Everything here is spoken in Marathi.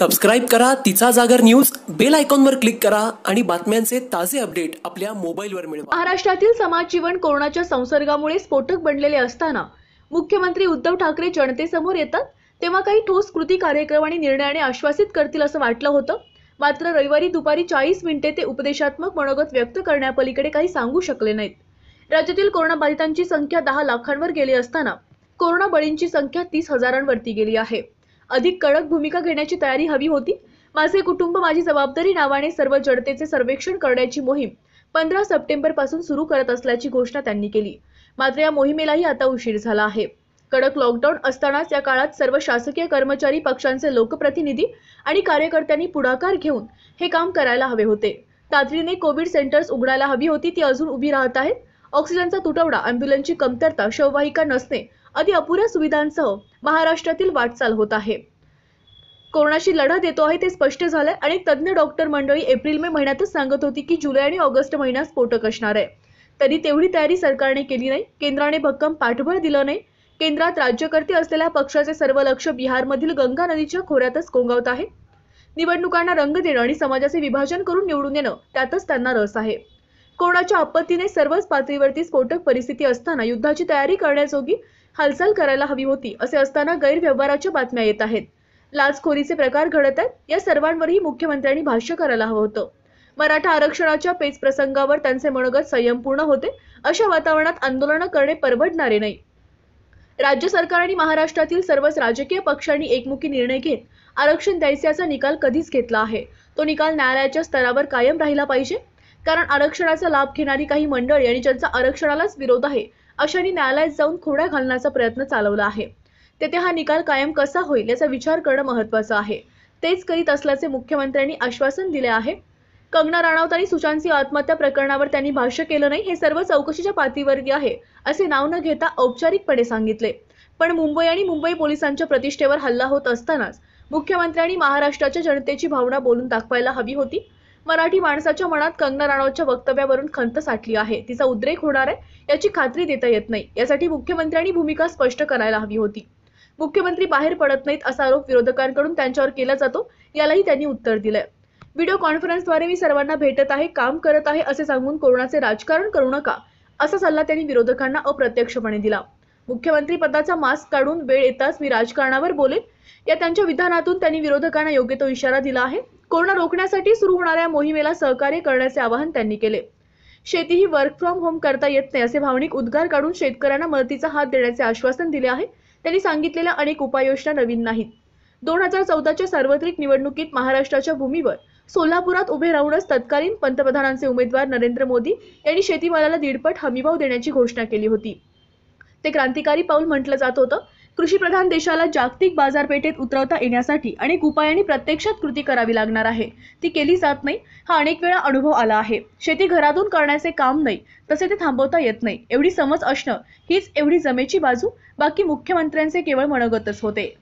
सबस्क्राईब करा तिचा जागर न्यूज बेल आयकॉनवर क्लिक करा आणि बातम्यांचे ताजे अपडेट आपल्या मोबाईलवर मिळवा महाराष्ट्रातील समाज जीवन कोरोनाच्या संसर्गामुळे स्फोटक बनलेले असताना मुख्यमंत्री उद्धव ठाकरे जनतेसमोर येतात तेव्हा काही ठोस कृती कार्यक्रम आणि निर्णयाने आश्वासित करतील असं वाटलं होतं मात्र रविवारी दुपारी चाळीस मिनिटे ते उपदेशात्मक मनोगत व्यक्त करण्यापलीकडे काही सांगू शकले नाहीत राज्यातील कोरोनाबाधितांची संख्या दहा लाखांवर गेली असताना कोरोना बळींची संख्या तीस हजारांवरती गेली आहे अधिक कडक भूमिका घेण्याची तयारी हवी होती माझे कुटुंब माझी जबाबदारी नावाने सर्व जडतेचे सर्वेक्षण करण्याची मोहीम पंधरा सप्टेंबर पासून सुरू करत असल्याची घोषणा त्यांनी केली मात्र या मोहिमेलाही आता उशीर झाला आहे कडक लॉकडाऊन असतानाच या काळात सर्व शासकीय कर्मचारी पक्षांचे लोकप्रतिनिधी आणि कार्यकर्त्यांनी पुढाकार घेऊन हे काम करायला हवे होते तातडीने कोविड सेंटर्स उघडायला हवी होती ती अजून उभी राहत आहेत ऑक्सिजनचा तुटवडा अँब्युलन्सची कमतरता शववाहिका नसणे आदी अपुऱ्या सुविधांसह महाराष्ट्रातील वाटचाल होत आहे कोरोनाशी लढा देतो आहे ते स्पष्ट झालंय आणि तज्ज्ञ डॉक्टर मंडळी एप्रिल मे महिन्यातच सांगत होती की जुलै आणि ऑगस्ट महिना स्फोटक असणार आहे तरी तेवढी तयारी सरकारने केली नाही केंद्राने भक्कम पाठबळ दिलं नाही केंद्रात राज्यकर्ते असलेल्या पक्षाचे सर्व लक्ष बिहारमधील गंगा नदीच्या खोऱ्यातच कोंगावत आहे निवडणुकांना रंग देणं आणि समाजाचे विभाजन करून निवडून येणं त्यातच त्यांना रस आहे कोरोनाच्या आपत्तीने सर्वच पातळीवरती स्फोटक परिस्थिती असताना युद्धाची तयारी करण्याजोगी हालचाल करायला हवी होती असे असताना गैरव्यवहाराच्या बातम्या येत आहेत लाचखोरीचे प्रकार घडत आहेत या सर्वांवरही मुख्यमंत्र्यांनी भाष्य करायला हवं होतं मराठा आरक्षणाच्या पेच प्रसंगावर त्यांचे मनोगत संयमपूर्ण होते अशा वातावरणात आंदोलन करणे परवडणारे नाही राज्य सरकार आणि महाराष्ट्रातील सर्वच राजकीय पक्षांनी एकमुखी निर्णय घेत आरक्षण द्यायचे निकाल कधीच घेतला आहे तो निकाल न्यायालयाच्या स्तरावर कायम राहिला पाहिजे कारण आरक्षणाचा लाभ घेणारी काही मंडळी आणि ज्यांचा आरक्षणालाच विरोध आहे अशांनी न्यायालयात जाऊन खोड्या घालण्याचा प्रयत्न चालवला आहे तेथे हा निकाल कायम कसा होईल याचा विचार करणं महत्वाचं आहे तेच करीत असल्याचे मुख्यमंत्र्यांनी आश्वासन दिले आहे कंगना राणावत आणि सिंह आत्महत्या प्रकरणावर त्यांनी भाष्य केलं नाही हे सर्व चौकशीच्या पातळीवरती आहे असे नाव न घेता औपचारिकपणे सांगितले पण मुंबई आणि मुंबई पोलिसांच्या प्रतिष्ठेवर हल्ला होत असतानाच मुख्यमंत्र्यांनी महाराष्ट्राच्या जनतेची भावना बोलून दाखवायला हवी होती मराठी माणसाच्या मनात कंगना राणावतच्या वक्तव्यावरून खंत साठली आहे तिचा उद्रेक होणार आहे याची खात्री देता येत नाही यासाठी मुख्यमंत्र्यांनी भूमिका स्पष्ट करायला हवी होती मुख्यमंत्री बाहेर पडत नाहीत असा आरोप विरोधकांकडून त्यांच्यावर केला जातो यालाही त्यांनी उत्तर दिलंय व्हिडिओ कॉन्फरन्सद्वारे मी सर्वांना भेटत आहे काम करत आहे असे सांगून कोरोनाचे राजकारण करू नका असा सल्ला त्यांनी विरोधकांना अप्रत्यक्षपणे दिला मुख्यमंत्री पदाचा मास्क काढून वेळ येताच मी राजकारणावर बोलेन या त्यांच्या विधानातून त्यांनी विरोधकांना योग्य तो इशारा दिला आहे कोरोना रोखण्यासाठी सुरू होणाऱ्या मोहिमेला सहकार्य करण्याचे आवाहन त्यांनी केले शेती ही वर्क फ्रॉम होम करता येत नाही असे भावनिक उद्गार काढून शेतकऱ्यांना मदतीचा हात देण्याचे आश्वासन दिले आहे त्यांनी सांगितलेल्या अनेक उपाययोजना नवीन नाहीत दोन हजार चौदाच्या सार्वत्रिक निवडणुकीत महाराष्ट्राच्या भूमीवर सोलापुरात उभे राहूनच तत्कालीन पंतप्रधानांचे उमेदवार नरेंद्र मोदी यांनी शेतीमालाला दीडपट हमीभाव देण्याची घोषणा केली होती ते क्रांतिकारी पाऊल म्हटलं जात होतं कृषीप्रधान देशाला जागतिक बाजारपेठेत उतरवता येण्यासाठी अनेक उपायांनी प्रत्यक्षात कृती करावी लागणार आहे ती केली जात नाही हा अनेक वेळा अनुभव आला आहे शेती घरातून करण्याचे काम नाही तसे ते थांबवता येत नाही एवढी समज असणं हीच एवढी जमेची बाजू बाकी मुख्यमंत्र्यांचे केवळ मनगतच होते